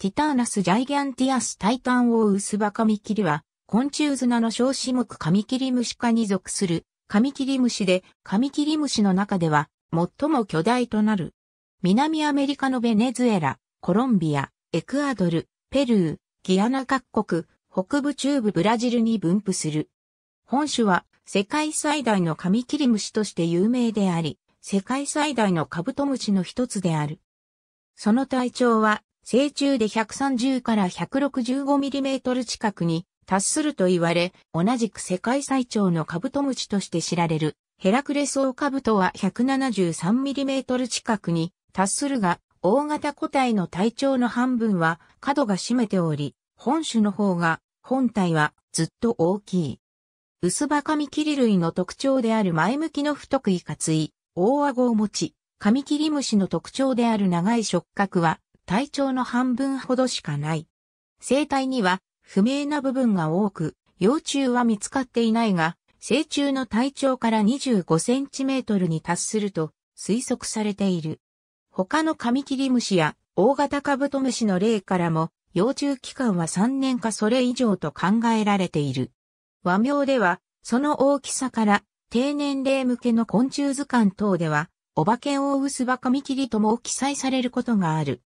ティターナスジャイギャンティアスタイタンオウウスバカミキリは、昆虫砂の小種目カミキリムシ科に属するカミキリムシで、カミキリムシの中では最も巨大となる。南アメリカのベネズエラ、コロンビア、エクアドル、ペルー、ギアナ各国、北部中部ブラジルに分布する。本種は世界最大のカミキリムシとして有名であり、世界最大のカブトムシの一つである。その体長は成虫で130から 165mm 近くに達すると言われ、同じく世界最長のカブトムシとして知られる、ヘラクレソウカブトは 173mm 近くに達するが、大型個体の体長の半分は角が占めており、本種の方が、本体はずっと大きい。薄葉カミキリ類の特徴である前向きの太くいかつい、大顎を持ち、カミキリムシの特徴である長い触覚は体長の半分ほどしかない。生体には不明な部分が多く、幼虫は見つかっていないが、成虫の体長から25センチメートルに達すると推測されている。他のカミキリムシや大型カブトムシの例からも、幼虫期間は3年かそれ以上と考えられている。和名では、その大きさから、低年齢向けの昆虫図鑑等では、お化けをオウスバカミキリとも記載されることがある。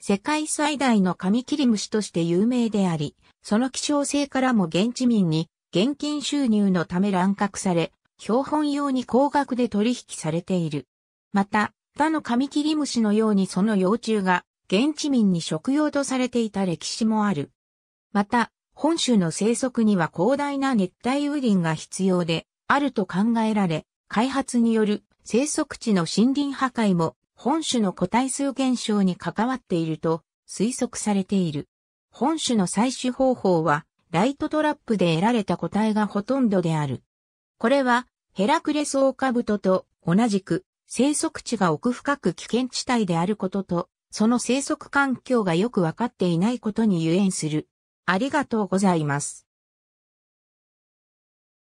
世界最大のカミキリムシとして有名であり、その希少性からも現地民に現金収入のため乱獲され、標本用に高額で取引されている。また、他のカミキリムシのようにその幼虫が現地民に食用とされていた歴史もある。また、本州の生息には広大な熱帯雨林が必要であると考えられ、開発による生息地の森林破壊も本種の個体数減少に関わっていると推測されている。本種の採取方法は、ライトトラップで得られた個体がほとんどである。これは、ヘラクレスオオカブトと同じく、生息地が奥深く危険地帯であることと、その生息環境がよくわかっていないことに由縁する。ありがとうございます。